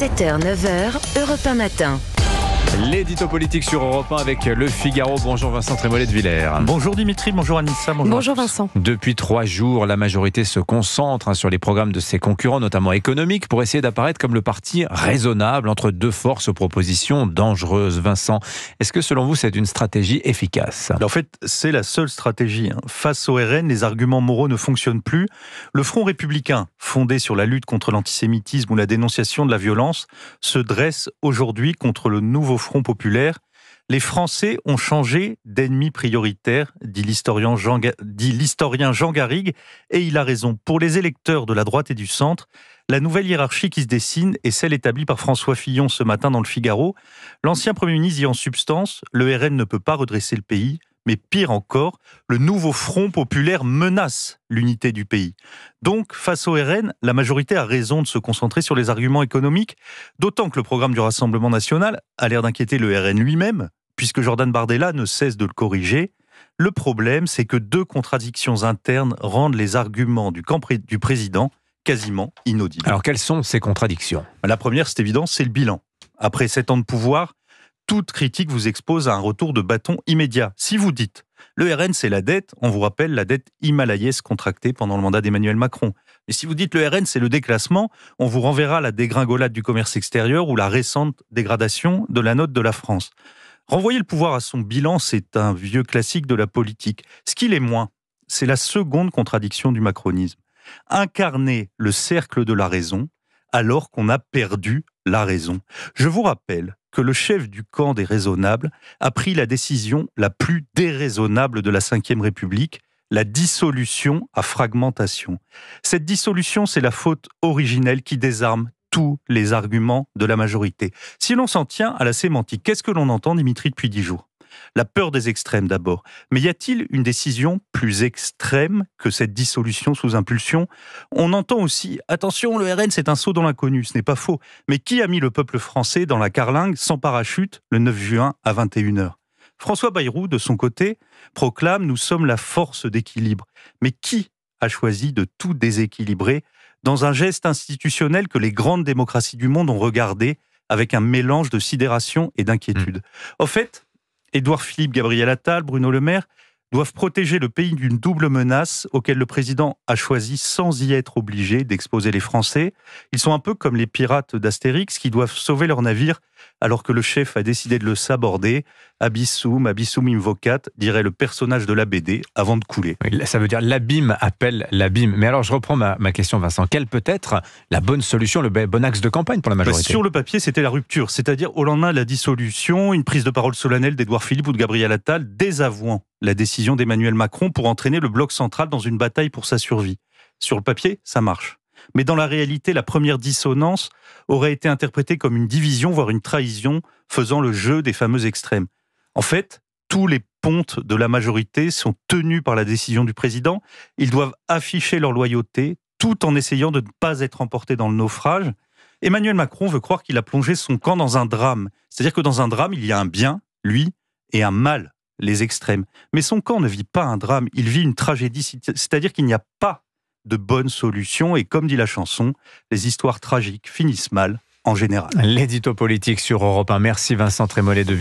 7h, 9h, Europe 1 matin. L'édito politique sur Europe 1 avec Le Figaro. Bonjour Vincent Trémollet de Villers. Bonjour Dimitri, bonjour Anissa, bonjour. Bonjour Vincent. Depuis trois jours, la majorité se concentre hein, sur les programmes de ses concurrents, notamment économiques, pour essayer d'apparaître comme le parti raisonnable entre deux forces aux propositions dangereuses. Vincent, est-ce que selon vous c'est une stratégie efficace bah, En fait, c'est la seule stratégie. Hein. Face au RN, les arguments moraux ne fonctionnent plus. Le Front républicain, fondé sur la lutte contre l'antisémitisme ou la dénonciation de la violence, se dresse aujourd'hui contre le nouveau front populaire, les Français ont changé d'ennemi prioritaire, dit l'historien Jean, Jean Garrigue, et il a raison. Pour les électeurs de la droite et du centre, la nouvelle hiérarchie qui se dessine est celle établie par François Fillon ce matin dans le Figaro. L'ancien Premier ministre dit en substance, le RN ne peut pas redresser le pays, mais pire encore, le nouveau Front populaire menace l'unité du pays. Donc, face au RN, la majorité a raison de se concentrer sur les arguments économiques, d'autant que le programme du Rassemblement national a l'air d'inquiéter le RN lui-même, puisque Jordan Bardella ne cesse de le corriger. Le problème, c'est que deux contradictions internes rendent les arguments du camp du président quasiment inaudibles. Alors, quelles sont ces contradictions La première, c'est évident, c'est le bilan. Après sept ans de pouvoir, toute critique vous expose à un retour de bâton immédiat. Si vous dites le RN, c'est la dette, on vous rappelle la dette himalayaise contractée pendant le mandat d'Emmanuel Macron. Mais si vous dites le RN, c'est le déclassement, on vous renverra la dégringolade du commerce extérieur ou la récente dégradation de la note de la France. Renvoyer le pouvoir à son bilan, c'est un vieux classique de la politique. Ce qu'il est moins, c'est la seconde contradiction du macronisme. Incarner le cercle de la raison alors qu'on a perdu la raison. Je vous rappelle que le chef du camp des raisonnables a pris la décision la plus déraisonnable de la Ve République, la dissolution à fragmentation. Cette dissolution, c'est la faute originelle qui désarme tous les arguments de la majorité. Si l'on s'en tient à la sémantique, qu'est-ce que l'on entend, Dimitri, depuis dix jours la peur des extrêmes d'abord. Mais y a-t-il une décision plus extrême que cette dissolution sous impulsion On entend aussi, attention, le RN c'est un saut dans l'inconnu, ce n'est pas faux. Mais qui a mis le peuple français dans la carlingue sans parachute le 9 juin à 21h François Bayrou, de son côté, proclame Nous sommes la force d'équilibre. Mais qui a choisi de tout déséquilibrer dans un geste institutionnel que les grandes démocraties du monde ont regardé avec un mélange de sidération et d'inquiétude. Mmh. Au fait, Édouard Philippe, Gabriel Attal, Bruno Le Maire, doivent protéger le pays d'une double menace auquel le président a choisi, sans y être obligé, d'exposer les Français. Ils sont un peu comme les pirates d'Astérix qui doivent sauver leur navire alors que le chef a décidé de le saborder. Abyssum, abyssum invocat, dirait le personnage de la BD, avant de couler. Ça veut dire l'abîme appelle l'abîme. Mais alors je reprends ma, question, Vincent. Quelle peut être la bonne solution, le bon axe de campagne pour la majorité bah, Sur le papier, c'était la rupture, c'est-à-dire au lendemain la dissolution, une prise de parole solennelle d'Edouard Philippe ou de Gabriel Attal désavouant la décision d'Emmanuel Macron pour entraîner le bloc central dans une bataille pour sa survie. Sur le papier, ça marche. Mais dans la réalité, la première dissonance aurait été interprétée comme une division, voire une trahison, faisant le jeu des fameux extrêmes. En fait, tous les pontes de la majorité sont tenus par la décision du président. Ils doivent afficher leur loyauté, tout en essayant de ne pas être emportés dans le naufrage. Emmanuel Macron veut croire qu'il a plongé son camp dans un drame. C'est-à-dire que dans un drame, il y a un bien, lui, et un mal, les extrêmes. Mais son camp ne vit pas un drame, il vit une tragédie, c'est-à-dire qu'il n'y a pas de bonne solution et comme dit la chanson, les histoires tragiques finissent mal en général. L'édito politique sur Europe 1. Merci Vincent Trémollet de